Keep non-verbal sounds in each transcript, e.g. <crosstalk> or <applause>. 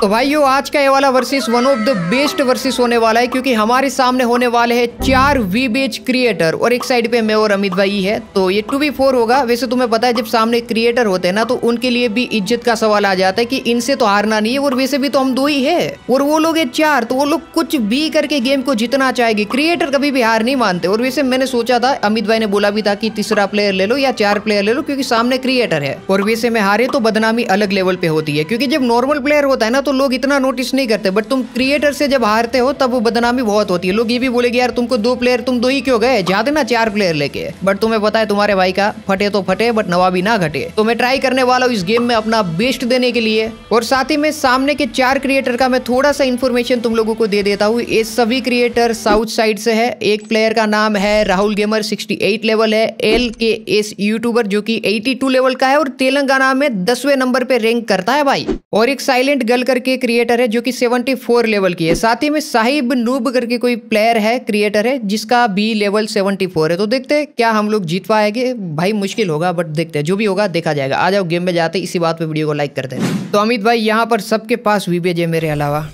तो भाइयों आज का ये वाला versus one of the best versus होने वाला है क्योंकि हमारे सामने होने वाले हैं चार वी बेच क्रिएटर और एक साइड पे मैं और अमित भाई है तो ये टू वी फोर होगा वैसे तुम्हें पता है जब सामने क्रिएटर होते हैं ना तो उनके लिए भी इज्जत का सवाल आ जाता है कि इनसे तो हारना नहीं है और वैसे भी तो हम दो ही है और वो लोग है चार तो वो लोग कुछ भी करके गेम को जीतना चाहेगी क्रिएटर कभी भी हार नहीं मानते और वैसे मैंने सोचा था अमित भाई ने बोला भी था कि तीसरा प्लेयर ले लो या चार प्लेयर ले लो क्योंकि सामने क्रिएटर है और वैसे में हारे तो बदनामी अलग लेवल पे होती है क्योंकि जब नॉर्मल प्लेयर होता है ना तो तो लोग इतना नोटिस नहीं करते बट तुम क्रिएटर से जब हारते हो तब वो बदनामी बहुत होती है लोग ये भी बोलेगे यार तुमको दो प्लेयर तुम दो ही क्यों गए ज्यादा ना चार प्लेयर लेके बट तुम्हें पता है तुम्हारे भाई का फटे तो फटे बट नवाबी ना घटे तो मैं ट्राई करने वाला हूँ इस गेम में अपना बेस्ट देने के लिए और साथ ही में सामने के चार क्रिएटर का मैं थोड़ा सा इन्फॉर्मेशन तुम लोगों को दे देता हूँ ये सभी क्रिएटर साउथ साइड से है एक प्लेयर का नाम है राहुल गेमर 68 लेवल है एल के एस यूट्यूबर जो कि 82 लेवल का है और तेलंगाना में दसवें नंबर पे रैंक करता है भाई और एक साइलेंट गल कर करके क्रिएटर है जो कि 74 लेवल की है साथ ही में साहिब नूब करके कोई प्लेयर है क्रिएटर है जिसका बी लेवल 74 है तो देखते हैं क्या हम लोग जीत पाएंगे भाई मुश्किल होगा बट देखते हैं जो भी होगा देखा जाएगा आ जाओ गेम में जाते इसी बात पर वीडियो को लाइक कर हैं तो अमित भाई यहाँ पर सबके पास वीबेज है मेरे अलावा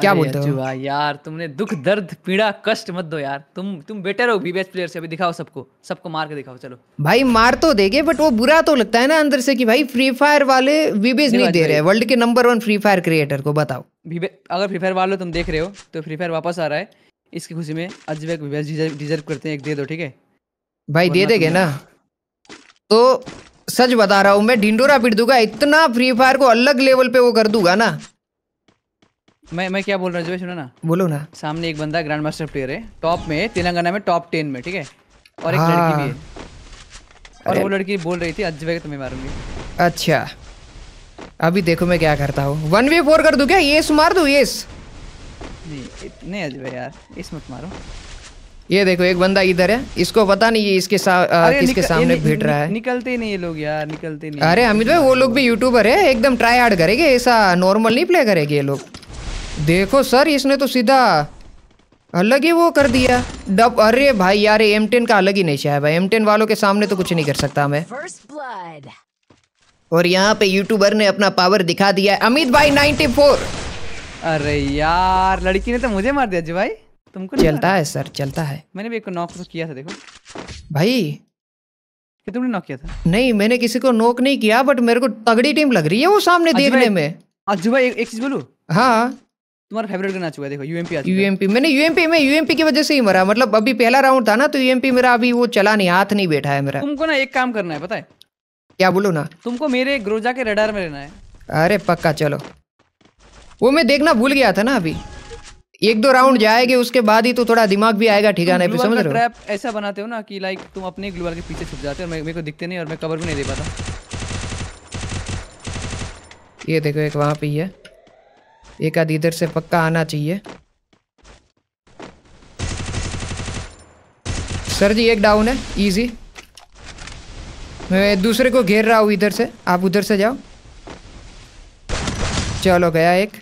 क्या बोलते हो यार तुमने दुख दर्द पीड़ा कष्ट मत दो यार तुम तुम बेटर हो बीबीएस प्लेयर से अभी दिखाओ सबको सबको मार के दिखाओ चलो भाई मार तो देंगे बट वो बुरा तो लगता है ना अंदर से कि भाई फ्री फायर वाले बीबीएस नहीं दे रहे वर्ल्ड के number one free fire creator को बताओ अगर फ्री फायर वाले तुम देख रहे हो तो फ्री फायर वापस आ रहा है इसकी खुशी में अजबेक बीबीएस डिजर्व करते हैं एक दे दो ठीक है भाई दे देंगे ना तो सच बता रहा हूँ मैं ढिंडोरा पीट दूंगा इतना फ्री फायर को अलग लेवल पे वो कर दूंगा ना मैं मैं क्या बोल रहा हूँ सुनो ना बोलो ना सामने एक बंदा ग्रैंड मास्टर प्लेयर है टॉप में तेलंगाना में टॉप टेन में ठीक है और एक हाँ। लड़की भी है और वो लड़की बोल रही थी अजय तुम्हें मारूंगी अच्छा अभी देखो मैं क्या करता हूँ वन वे फोर कर दू क्या ये मार दू ये नहीं अजय यार इस मत मारो ये देखो एक बंदा इधर है इसको पता नहीं ये इसके सा, आ, किसके सामने भिट रहा है निकलते नहीं ये लोग यार निकलते नहीं अरे अमित भाई वो लोग भी यूट्यूबर है एकदम ट्राई हार्ड करेंगे ऐसा नॉर्मल नहीं प्ले करेंगे ये लोग देखो सर इसने तो सीधा अलग ही वो कर दिया डब अरे भाई यार एम टेन का अलग ही नहीं है भाई एम टेन वालों के सामने तो कुछ नहीं कर सकता मैं और यहाँ पे यूट्यूबर ने अपना पावर दिखा दिया अमित भाई 94 अरे यार लड़की ने तो मुझे मार दिया जी भाई तुमको चलता है सर चलता है मैंने भी एक नॉक तो किया था देखो भाई कि तुमने नॉक किया था नहीं मैंने किसी को नॉक नहीं किया बट मेरे को तगड़ी टीम लग रही है वो सामने देखने में अज्जू भाई एक चीज बोलू हाँ तुम्हारा फेवरेट गन आ चुका है देखो यूएमपी आ यूएमपी मैंने यूएमपी में यूएमपी की वजह से ही मरा मतलब अभी पहला राउंड था ना तो यूएमपी मेरा अभी वो चला नहीं हाथ नहीं बैठा है मेरा तुमको ना एक काम करना है पता है क्या बोलो ना तुमको मेरे ग्रोजा के रडार में रहना है अरे पक्का चलो वो मैं देखना भूल गया था ना अभी एक दो राउंड जाएंगे उसके बाद ही तो थोड़ा दिमाग भी आएगा ठिकाने पे समझ रहे हो ऐसा बनाते हो ना कि लाइक तुम अपने ग्लोबल के पीछे छुप जाते हो और मेरे को दिखते नहीं और मैं कवर भी नहीं दे पाता ये देखो एक वहाँ पे ही है एक आध इधर से पक्का आना चाहिए सर जी एक डाउन है इजी मैं दूसरे को घेर रहा हूँ इधर से आप उधर से जाओ चलो गया एक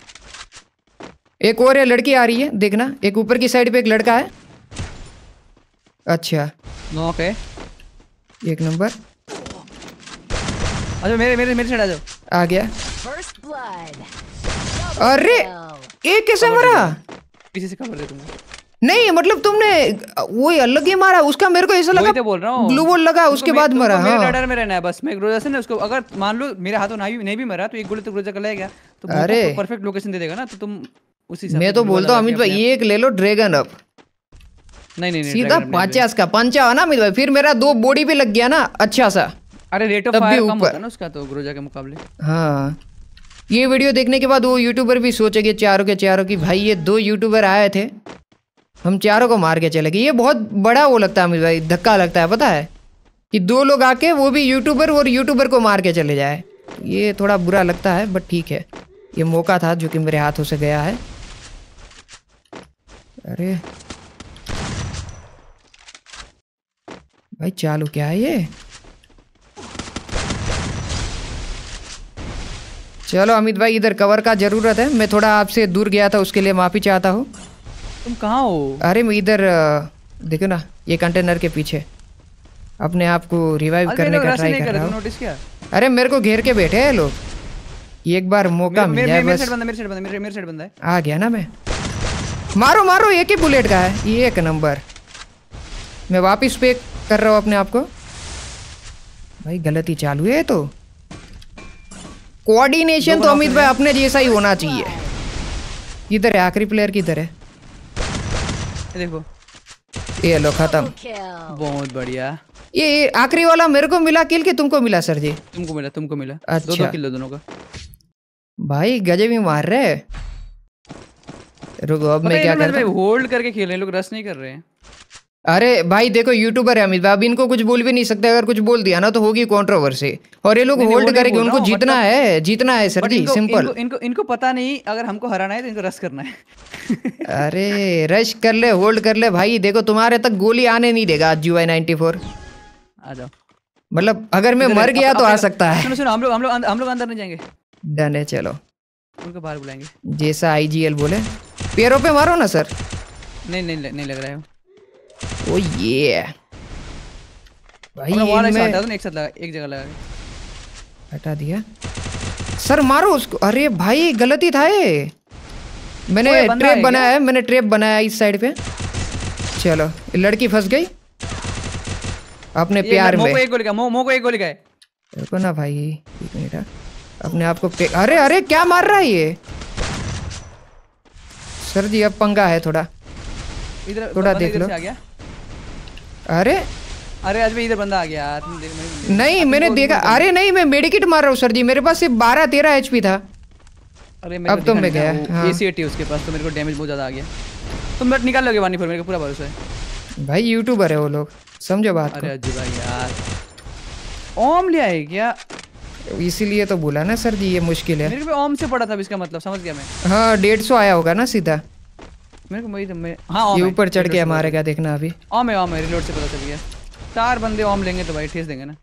एक और है लड़की आ रही है देखना एक ऊपर की साइड पे एक लड़का है अच्छा नॉक है एक नंबर अच्छा मेरे मेरे मेरे साइड आ जाओ आ गया अरे ये कैसे मरा किसी से कवर दे तुमने नहीं मतलब तुमने वो अलग ही मारा उसका मेरे को ऐसा लगा तो बोल रहा हूँ ग्लू बॉल लगा तो उसके बाद तो मरा हाँ। रडार में रहना है बस मैं ग्रोजा से ना उसको अगर मान लो मेरे हाथों नहीं नहीं भी मरा तो एक गोली तो ग्रोजा का लगेगा तो अरे परफेक्ट लोकेशन दे देगा ना तो तुम उसी मैं तो बोलता हूँ अमित भाई ये एक ले लो ड्रैगन अब नहीं नहीं सीधा पांचास का पंचा ना अमित भाई फिर मेरा दो बॉडी पे लग गया ना अच्छा सा अरे रेट ऑफ फायर कम होता है ना उसका तो ग्रोजा के मुकाबले हाँ ये वीडियो देखने के बाद वो यूट्यूबर भी सोचेंगे चारों के चारों की भाई ये दो यूट्यूबर आए थे हम चारों को मार के चले गए ये बहुत बड़ा वो लगता है अमित भाई धक्का लगता है पता है कि दो लोग आके वो भी यूट्यूबर और यूट्यूबर को मार के चले जाए ये थोड़ा बुरा लगता है बट ठीक है ये मौका था जो कि मेरे हाथों से गया है अरे भाई चालू क्या है ये चलो अमित भाई इधर कवर का जरूरत है मैं थोड़ा आपसे दूर गया था उसके लिए माफी चाहता हूँ तुम कहाँ हो अरे मैं इधर देखो ना ये कंटेनर के पीछे अपने आप को रिवाइव करने तो का ट्राई कर रहा हूँ अरे मेरे को घेर के बैठे हैं लोग एक बार मौका मिल जाए बस आ गया ना मैं मारो मारो एक ही बुलेट का है ये एक नंबर मैं वापिस पे कर रहा हूँ अपने आप को भाई गलती चालू है तो कोऑर्डिनेशन तो अमित भाई अपने जैसा ही होना चाहिए किधर है आखिरी प्लेयर किधर है देखो ये लो खत्म बहुत बढ़िया ये आखिरी वाला मेरे को मिला किल के तुमको मिला सर जी तुमको मिला तुमको मिला अच्छा दो दो किल दोनों का भाई गजब ही मार रहे रुको अब मैं क्या कर होल्ड करके खेल रहे लोग रस नहीं कर रहे हैं अरे भाई देखो यूट्यूबर है अमित भाई अब इनको कुछ बोल भी नहीं सकते अगर कुछ बोल दिया ना तो होगी कॉन्ट्रोवर्सी और ये लोग होल्ड करेंगे उनको जीतना मतलब, है जीतना है सर जी सिंपल इनको, इनको पता नहीं अगर हमको हराना है तो इनको रश करना है <laughs> अरे रश कर ले होल्ड कर ले भाई देखो तुम्हारे तक गोली आने नहीं देगा आज यू आई नाइनटी फोर आ जाओ मतलब अगर मैं मर गया तो आ सकता है सुनो सुनो हम लोग हम लोग हम लोग अंदर नहीं जाएंगे डन है चलो उनको बाहर बुलाएंगे जैसा आईजीएल बोले पैरों पे मारो ना सर नहीं नहीं नहीं लग रहा है ओ oh, ये भाई एक में एक साथ लगा एक जगह लगा हटा दिया सर मारो उसको अरे भाई गलती था ये मैंने ट्रैप बनाया है मैंने ट्रैप बनाया इस साइड पे चलो लड़की फंस गई अपने प्यार में एक गोली का मो मो को एक गोली का रुको ना भाई एक मिनट हाँ। अपने आप को अरे अरे क्या मार रहा है ये सर जी अब पंगा है थोड़ा इधर थोड़ा देख लो आ गया अरे अरे आज भाई इधर बंदा आ गया नहीं, नहीं मैंने देखा अरे नहीं मैं मेडिकेट मार रहा हूँ सर जी मेरे पास सिर्फ बारह तेरह एच था अरे मेरे अब तो मैं गया हाँ। उसके पास तो मेरे को डैमेज बहुत ज़्यादा आ गया तुम मैं निकाल लोगे वानी पर मेरे को पूरा भरोसा है भाई यूट्यूबर है वो लोग समझो बात अरे अजी भाई यार ओम लिया है क्या इसीलिए तो बोला ना सर जी ये मुश्किल है मेरे पे ओम से पड़ा था इसका मतलब समझ गया मैं हाँ डेढ़ सौ आया होगा ना सीधा मेरे को वही तो मैं हाँ ये ऊपर चढ़ के हमारे क्या देखना अभी ओम है ओम है रिलोड से पता चल गया चार बंदे ओम लेंगे तो भाई ठेस देंगे ना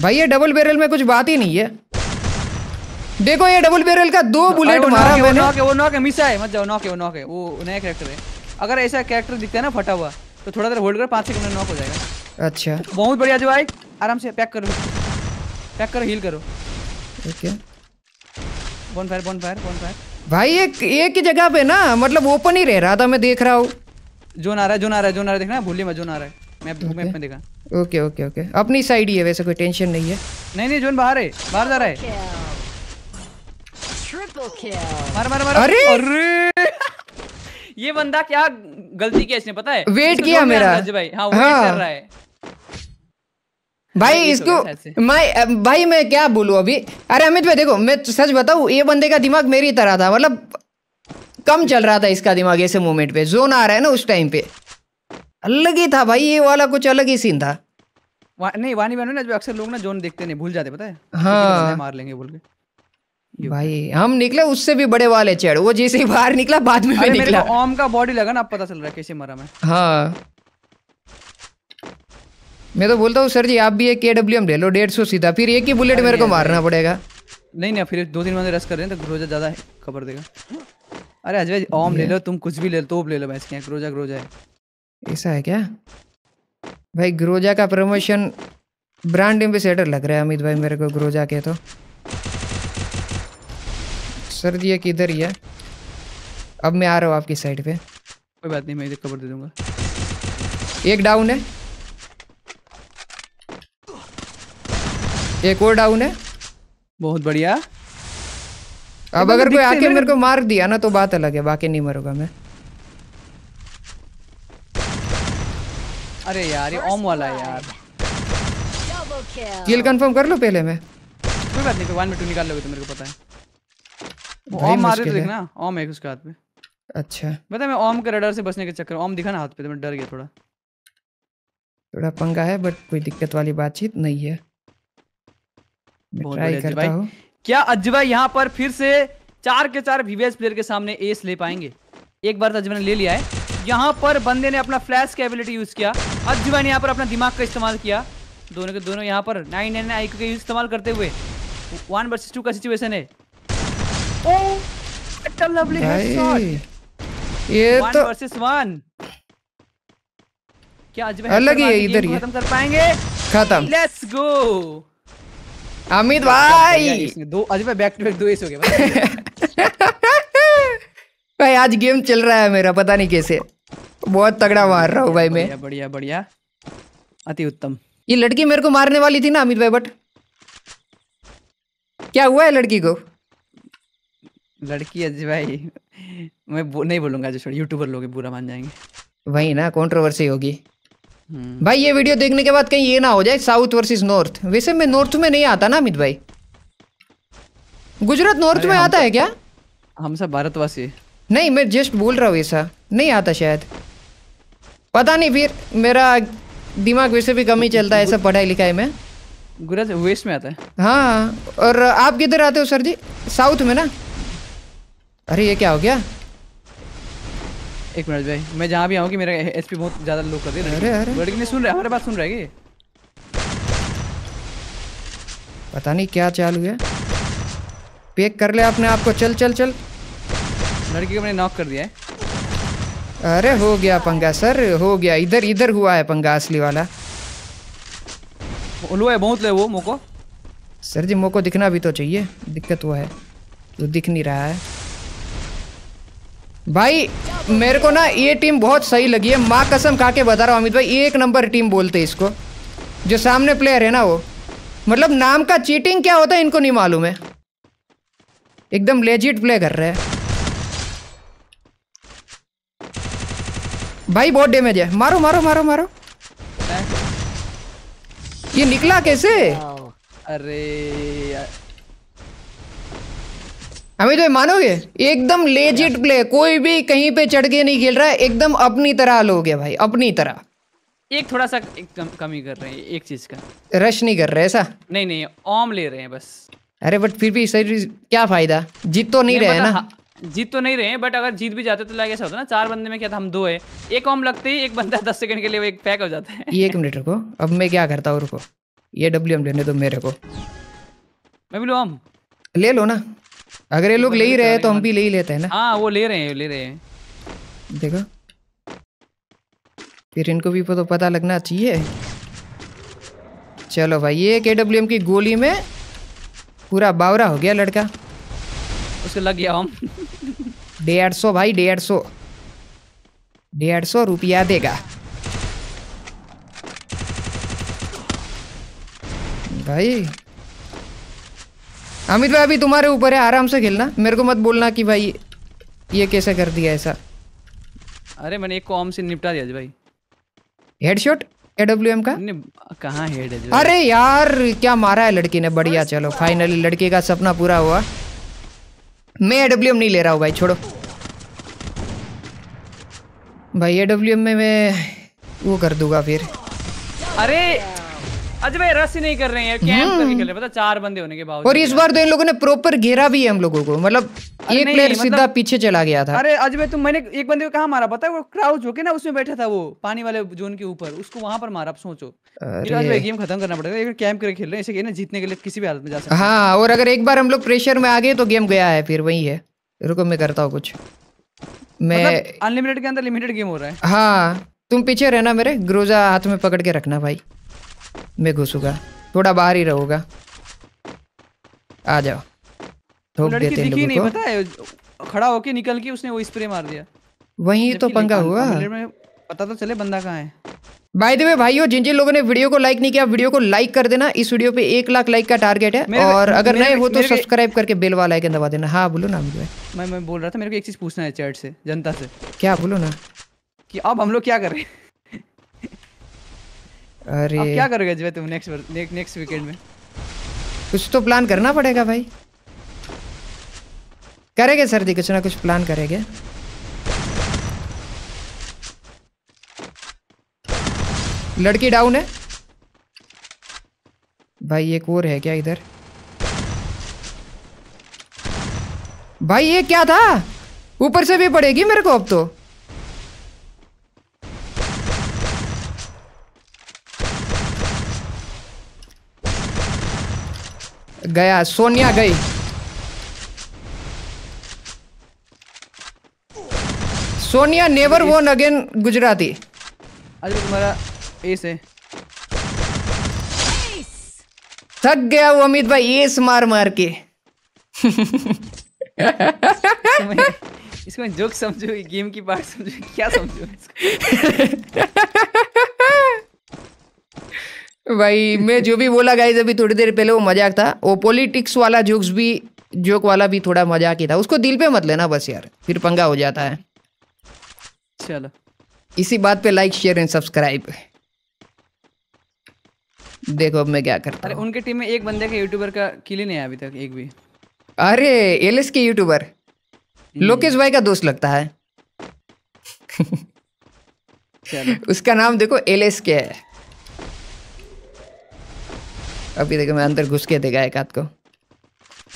भाई ये डबल बैरल में कुछ बात ही नहीं है देखो ये डबल बैरल का दो बुलेट मारा मैंने नॉक है वो नॉक है मिसा है मत जाओ नॉक है वो नॉक है वो नया कैरेक्टर है अगर ऐसा कैरेक्टर दिखता है ना फटा हुआ तो थोड़ा देर होल्ड कर पाँच सेकंड में नॉक हो जाएगा अच्छा बहुत बढ़िया जो भाई आराम से पैक करो पैक करो हील करो okay okay. One fire one भाई एक एक ही जगह पे ना मतलब ओपन ही रह रहा था मैं देख रहा हूँ जोन आ रहा है जोन आ रहा है जोन आ रहा है देखना भूलिए मत जोन आ रहा है मैप मैप में देखा ओके ओके ओके अपनी साइड ही है वैसे कोई टेंशन नहीं है नहीं नहीं जोन बाहर है बाहर जा रहा है मार मार मार अरे अरे ये बंदा क्या गलती किया इसने पता है वेट किया मेरा भाई हाँ, हाँ। कर रहा है भाई इसको मैं भाई मैं क्या बोलू अभी अरे अमित भाई देखो मैं तो सच बताऊ ये बंदे का दिमाग मेरी तरह था मतलब कम चल रहा था इसका दिमाग ऐसे मोमेंट पे जोन आ रहा है ना उस टाइम पे अलग ही था भाई ये वाला कुछ अलग ही सीन था वा, नहीं वानी बहनों ना अक्सर लोग ना जोन देखते नहीं भूल जाते पता है हाँ मार लेंगे बोल के भाई हम निकले उससे भी बड़े वाले चेड़ वो जैसे ही बाहर निकला बाद में निकला ओम का बॉडी लगा ना अब पता चल रहा है कैसे मरा मैं हाँ मैं तो बोलता हूँ सर जी आप भी एक के डब्ल्यू एम ले लो डेढ़ सौ सीधा फिर एक ही बुलेट मेरे को मारना पड़ेगा नहीं नहीं फिर दो तीन बंदे रेस्ट कर रहे हैं तो ग्रोजा ज़्यादा खबर देगा अरे अजय ओम ले लो तुम कुछ भी ले लो तो ले लो भाई ग्रोजा ग्रोजा है ऐसा है क्या भाई ग्रोजा का प्रमोशन ब्रांड एम्बेसडर लग रहा है अमित भाई मेरे को ग्रोजा के तो सर जी एक इधर ही है अब मैं आ रहा हूँ आपकी साइड पे कोई बात नहीं मैं इधर कवर दे दूंगा एक डाउन है एक और डाउन है बहुत बढ़िया अब अगर कोई आके मेरे को मार दिया ना तो बात अलग है बाकी नहीं मरूंगा मैं अरे यार ये ओम वाला यार किल कंफर्म कर लो पहले मैं कोई बात नहीं तो वन में टू निकाल लोगे तो मेरे को पता है ओम मार रहे ना ओम है उसके हाथ में अच्छा पता मैं ओम के रडार से बचने के चक्कर ओम दिखा ना हाथ पे तो मैं डर गया थोड़ा थोड़ा पंगा है बट कोई दिक्कत वाली बातचीत नहीं है बहुत बढ़िया क्या अज्जवा यहाँ पर फिर से चार के चार वीवीएस प्लेयर के सामने एस ले पाएंगे एक बार तो अजवा ने ले लिया है यहाँ पर बंदे ने अपना फ्लैश की एबिलिटी यूज किया अजवा ने यहाँ पर अपना दिमाग का इस्तेमाल किया दोनों के दोनों यहाँ पर नाइन नाइन आई का इस्तेमाल करते हुए वन वर्सेस टू का सिचुएशन है ओ लवली ये तो क्या अलग ही है इधर ही खत्म कर पाएंगे खत्म लेट्स गो अमित भाई दो आज मैं बैक टू बैक दो एस हो गया <laughs> भाई आज गेम चल रहा है मेरा पता नहीं कैसे बहुत तगड़ा मार रहा हूँ भाई मैं बढ़िया बढ़िया अति उत्तम ये लड़की मेरे को मारने वाली थी ना अमित भाई बट क्या हुआ है लड़की को लड़की अजय भाई मैं बो, नहीं बोलूंगा जो छोड़ यूट्यूबर लोग बुरा मान जाएंगे वही ना कॉन्ट्रोवर्सी होगी भाई ये वीडियो देखने के बाद कहीं ये ना हो जाए साउथ वर्सेस नॉर्थ वैसे मैं नॉर्थ में नहीं आता ना अमित भाई गुजरात नॉर्थ में आता तो- है क्या हम सब भारतवासी नहीं मैं जस्ट बोल रहा हूँ ऐसा नहीं आता शायद पता नहीं फिर मेरा दिमाग वैसे भी कम ही चलता है ऐसा पढ़ाई लिखाई में गुजरात वेस्ट में आता है हाँ और आप किधर आते हो सर जी साउथ में ना अरे ये क्या हो गया एक मिनट भाई मैं जहाँ भी आऊँ कि मेरा एचपी बहुत ज़्यादा लो कर दिया लड़की ने सुन रहे हमारे पास सुन रहा है पता नहीं क्या चालू है पेक कर ले अपने आप को चल चल चल लड़की को मैंने नॉक कर दिया है अरे हो गया पंगा सर हो गया इधर इधर हुआ है पंगा असली वाला लो है बहुत ले वो मोको सर जी मोको दिखना भी तो चाहिए दिक्कत वो है तो दिख नहीं रहा है भाई मेरे को ना ये टीम बहुत सही लगी है माँ कसम खा के बता रहा हूँ अमित भाई एक नंबर टीम बोलते हैं इसको जो सामने प्लेयर है ना वो मतलब नाम का चीटिंग क्या होता है इनको नहीं मालूम है एकदम लेजिट प्ले कर रहे हैं भाई बहुत डैमेज है मारो मारो मारो मारो ये निकला कैसे अरे हमें तो मानोगे एकदम लेजिट प्ले कोई भी कहीं पे चढ़ के नहीं खेल रहा है एकदम अपनी तरह लोग है भाई अपनी तरह एक थोड़ा सा एक कम, कमी कर रहे हैं एक चीज का रश नहीं कर रहे ऐसा नहीं नहीं ऑम ले रहे हैं बस अरे बट फिर भी सही क्या फायदा जीत तो नहीं, नहीं रहे मतलब ना हाँ, जीत तो नहीं रहे बट अगर जीत भी जाते तो लाइक ऐसा होता ना चार बंदे में क्या था हम दो है एक ऑम लगते ही एक बंदा <laughs> दस सेकंड के लिए एक पैक हो जाता है एक मिनट रुको अब मैं क्या करता हूँ रुको ये डब्ल्यू एम लेने दो मेरे को मैं भी लो ओम ले लो ना अगर ये लोग ले ही रहे हैं तो हम भी ले ही लेते हैं ना हाँ वो ले रहे हैं ले रहे हैं देखो फिर इनको भी तो पता लगना चाहिए चलो भाई ये के डब्ल्यू एम की गोली में पूरा बावरा हो गया लड़का उसको लग गया हम डेढ़ सौ भाई डेढ़ सौ डेढ़ सौ रुपया देगा भाई अमित भाई अभी तुम्हारे ऊपर है आराम से खेलना मेरे को मत बोलना कि भाई ये कैसे कर दिया ऐसा अरे मैंने एक कॉम से निपटा दिया भाई हेडशॉट एडब्ल्यूएम का कहाँ हेड है अरे यार क्या मारा है लड़की ने बढ़िया चलो फाइनली लड़की का सपना पूरा हुआ मैं एडब्ल्यूएम नहीं ले रहा हूँ भाई छोड़ो भाई एडब्ल्यूएम में मैं वो कर दूंगा फिर अरे अजय भाई रस नहीं कर रहे हैं कैंप करने के रहे पता चार बंदे होने के बावजूद और इस बार तो इन लोगों ने प्रॉपर घेरा भी है हम लोगों को मतलब एक प्लेयर मतलब, पीछे चला गया था अरे अजय भाई तुम मैंने एक बंदे को कहा मारा पता है वो क्राउच होके ना उसमें बैठा था वो पानी वाले जोन के ऊपर उसको वहां पर मारा सोचो गेम खत्म करना पड़ेगा एक कैंप करके खेल रहे हैं जीतने के लिए किसी भी हालत में जा सकते हाँ और अगर एक बार हम लोग प्रेशर में आ गए तो गेम गया है फिर वही है रुको मैं करता हूँ कुछ मैं अनलिमिटेड मतलब के अंदर लिमिटेड गेम हो रहा है हाँ तुम पीछे रहना मेरे ग्रोजा हाथ में पकड़ के रखना भाई मैं घुसूंगा थोड़ा बाहर ही रहूंगा आ जाओ ठोक देते हैं लोगों को पता है खड़ा होके निकल के उसने वो स्प्रे मार दिया वहीं तो पंगा हुआ पता तो चले बंदा कहाँ है बाय द वे भाइयों जिन जिन लोगों ने वीडियो को लाइक नहीं किया वीडियो को लाइक कर देना इस वीडियो पे एक लाख लाइक का टारगेट है और अगर नए हो तो सब्सक्राइब करके बेल वाला आइकन दबा देना हाँ बोलो ना मुझे मैं मैं बोल रहा था मेरे को एक चीज पूछना है चैट से जनता से क्या बोलो ना कि अब हम लोग क्या कर रहे हैं अरे क्या करोगे जब तुम नेक्स्ट ने, नेक्स्ट वीकेंड में कुछ तो प्लान करना पड़ेगा भाई करेंगे सर जी कुछ ना कुछ प्लान करेंगे लड़की डाउन है भाई एक और है क्या इधर भाई ये क्या था ऊपर से भी पड़ेगी मेरे को अब तो गया सोनिया गई Sonia never won again Gujarati अरे तुम्हारा एस है थक गया वो अमित भाई एस मार मार के इसको जोक समझो गेम की बात समझो क्या समझो <laughs> भाई मैं जो भी बोला गाइज अभी थोड़ी देर पहले वो मजाक था वो पॉलिटिक्स वाला जोक्स भी जोक वाला भी थोड़ा मजाक ही था उसको दिल पे मत लेना बस यार फिर पंगा हो जाता है चलो इसी बात पे लाइक शेयर एंड सब्सक्राइब देखो अब मैं क्या करता अरे उनके टीम में एक बंदे के यूट्यूबर का किली नहीं है अभी तक एक भी अरे एलएस के यूट्यूबर लोकेश भाई का दोस्त लगता है <laughs> उसका नाम देखो एलएस के है अभी देखो मैं अंदर घुस के देगा एक हाथ को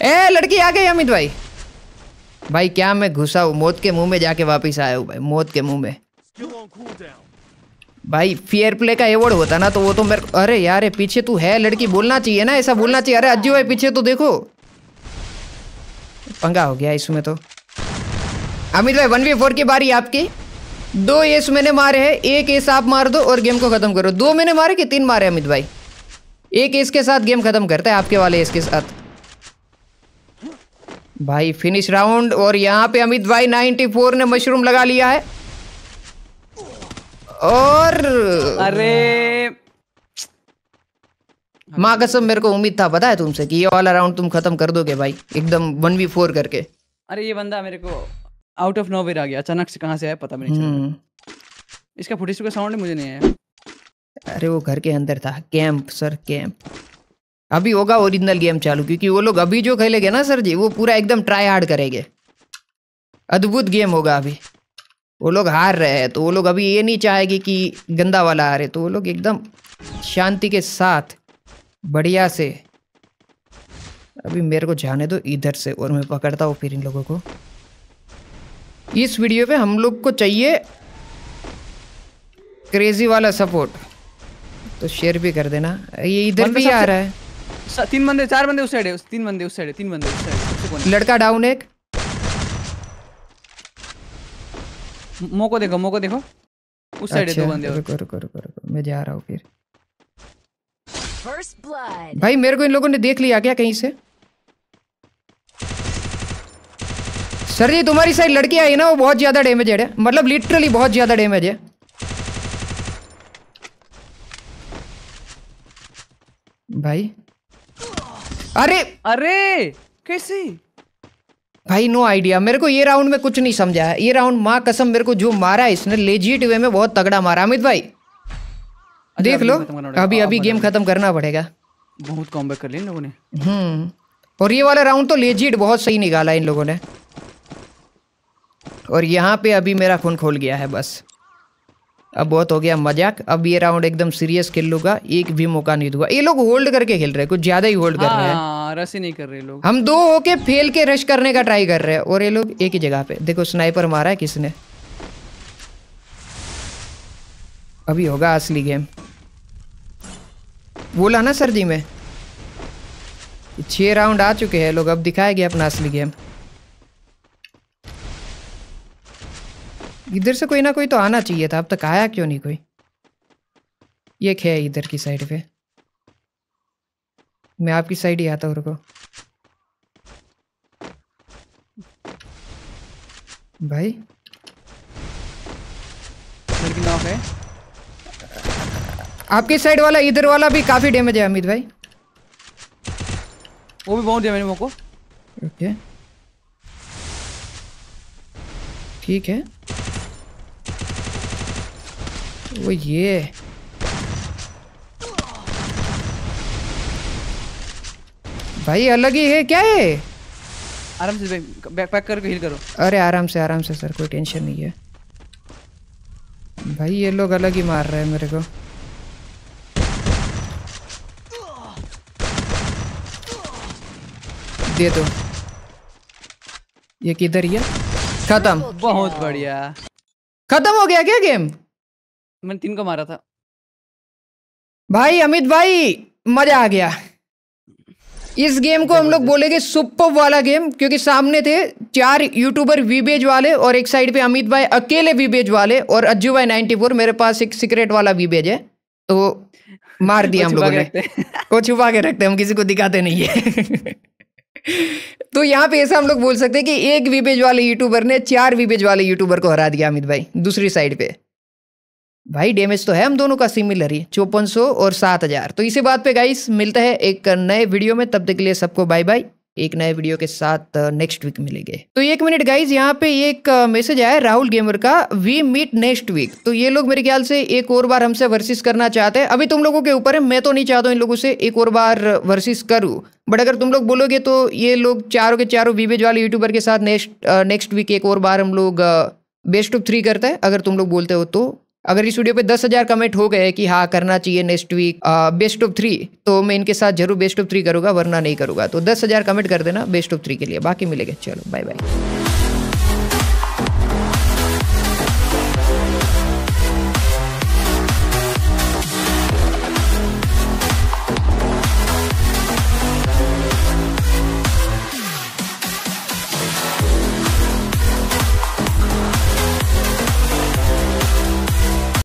ए लड़की आ गई अमित भाई भाई क्या मैं घुसा हूँ मौत के मुंह में जाके वापस आया हूँ भाई मौत के मुंह में भाई फेयर प्ले का एवॉर्ड होता ना तो वो तो मेरे अरे यार पीछे तू है लड़की बोलना चाहिए ना ऐसा बोलना चाहिए अरे अज्जू भाई पीछे तो देखो पंगा हो गया इसमें तो अमित भाई वन वी फोर की बारी आपकी दो एस मैंने मारे हैं एक एस आप मार दो और गेम को खत्म करो दो मैंने मारे कि तीन मारे अमित भाई एक एस के साथ गेम खत्म करता है आपके वाले एस के साथ भाई फिनिश राउंड और यहां पे अमित भाई 94 ने मशरूम लगा लिया है और अरे माँ कसम मेरे को उम्मीद था पता है तुमसे कि ये वाला राउंड तुम खत्म कर दोगे भाई एकदम वन वी फोर करके अरे ये बंदा मेरे को आउट ऑफ नोवेयर आ गया अचानक से कहां से आया पता भी नहीं हम्म। इसका फुटेज का साउंड मुझे नहीं आया अरे वो घर के अंदर था कैंप सर कैंप अभी होगा ओरिजिनल गेम चालू क्योंकि वो लोग अभी जो खेलेंगे ना सर जी वो पूरा एकदम ट्राई हार्ड करेंगे अद्भुत गेम होगा अभी वो लोग हार रहे हैं तो वो लोग अभी ये नहीं चाहेगी कि गंदा वाला हारे तो वो लोग एकदम शांति के साथ बढ़िया से अभी मेरे को जाने दो इधर से और मैं पकड़ता हूँ फिर इन लोगों को इस वीडियो पे हम लोग को चाहिए क्रेजी वाला सपोर्ट तो शेयर भी कर देना ये इधर भी आ रहा है तीन बंदे चार बंदे उस साइड है तीन बंदे उस साइड है तीन बंदे उस साइड लड़का डाउन एक मोको देखो मोको देखो उस साइड है अच्छा, दो बंदे रुको रुको रुको रुको मैं जा रहा हूं फिर फर्स्ट ब्लड भाई मेरे को इन लोगों ने देख लिया क्या कहीं से सर जी तुम्हारी साइड लड़की आई ना वो बहुत ज्यादा डैमेज है मतलब लिटरली बहुत ज्यादा डैमेज है भाई अरे अरे कैसे भाई नो आइडिया मेरे को ये राउंड में कुछ नहीं समझा है ये राउंड माँ कसम मेरे को जो मारा है इसने लेजिट वे में बहुत तगड़ा मारा अमित भाई अच्छा, देख लो अभी हाँ, अभी गेम खत्म करना पड़ेगा बहुत कॉम्बैक कर लिया इन लोगों ने हम्म और ये वाला राउंड तो लेजिट बहुत सही निकाला इन लोगों ने और यहाँ पे अभी मेरा खून खोल गया है बस अब बहुत हो गया मजाक अब ये राउंड एकदम सीरियस खेल लूंगा एक भी मौका नहीं दूंगा ये लोग होल्ड करके खेल रहे हैं कुछ ज्यादा ही होल्ड हाँ, कर रहे हैं हाँ, रस ही नहीं कर रहे लोग हम दो होके फेल के रश करने का ट्राई कर रहे हैं और ये लोग एक ही जगह पे देखो स्नाइपर मारा है किसने अभी होगा असली गेम बोला ना सर जी में छह राउंड आ चुके हैं लोग अब दिखाया गया अपना असली गेम इधर से कोई ना कोई तो आना चाहिए था अब तक आया क्यों नहीं कोई ये है इधर की साइड पे मैं आपकी साइड ही आता हूँ रुको भाई है आपकी साइड वाला इधर वाला भी काफी डैमेज है अमित भाई वो भी बहुत डैमेज है मेरे को ओके ठीक है वो ये भाई अलग ही है क्या है आराम से बैकपैक करके हिल करो अरे आराम से आराम से सर कोई टेंशन नहीं है भाई ये लोग अलग ही मार रहे हैं मेरे को दे दो ये किधर ही खत्म बहुत बढ़िया खत्म हो गया क्या गेम मैंने तीन को मारा था भाई अमित भाई मजा आ गया इस गेम को हम लोग बोलेंगे सुपर वाला गेम क्योंकि सामने थे चार यूट्यूबर वीबेज वाले और एक साइड पे अमित भाई अकेले वीबेज वाले और अज्जू भाई नाइनटी फोर मेरे पास एक सिगरेट वाला वीबेज है तो मार <laughs> दिया हम लोगों ने को <laughs> छुपा के रखते हम किसी को दिखाते नहीं है <laughs> तो यहाँ पे ऐसा हम लोग बोल सकते हैं कि एक वीबेज वाले यूट्यूबर ने चार वीबेज वाले यूट्यूबर को हरा दिया अमित भाई दूसरी साइड पे भाई डैमेज तो है हम दोनों का सिमिलर ही चौपन सौ और सात हजार तो इसी बात पे गाइस मिलता है एक नए वीडियो में तब तक के लिए सबको बाय बाय एक नए वीडियो के साथ नेक्स्ट uh, वीक मिलेंगे तो एक मिनट गाइज यहाँ पे एक मैसेज uh, आया राहुल गेमर का वी मीट नेक्स्ट वीक तो ये लोग मेरे ख्याल से एक और बार हमसे वर्सेस करना चाहते हैं अभी तुम लोगों के ऊपर है मैं तो नहीं चाहता हूँ इन लोगों से एक और बार वर्सेस uh, करूँ बट अगर तुम लोग बोलोगे तो ये लोग चारों के चारों वीवेज वाले यूट्यूबर के साथ नेक्स्ट नेक्स्ट वीक एक और बार हम लोग बेस्ट ऑफ थ्री करते हैं अगर तुम लोग बोलते हो तो अगर इस वीडियो पे दस हज़ार कमेंट हो गए कि हाँ करना चाहिए next week best of three तो मैं इनके साथ जरूर बेस्ट ऑफ थ्री करूंगा वरना नहीं करूंगा तो दस हज़ार कमेंट कर देना बेस्ट ऑफ थ्री के लिए बाकी मिलेगा चलो बाय बाय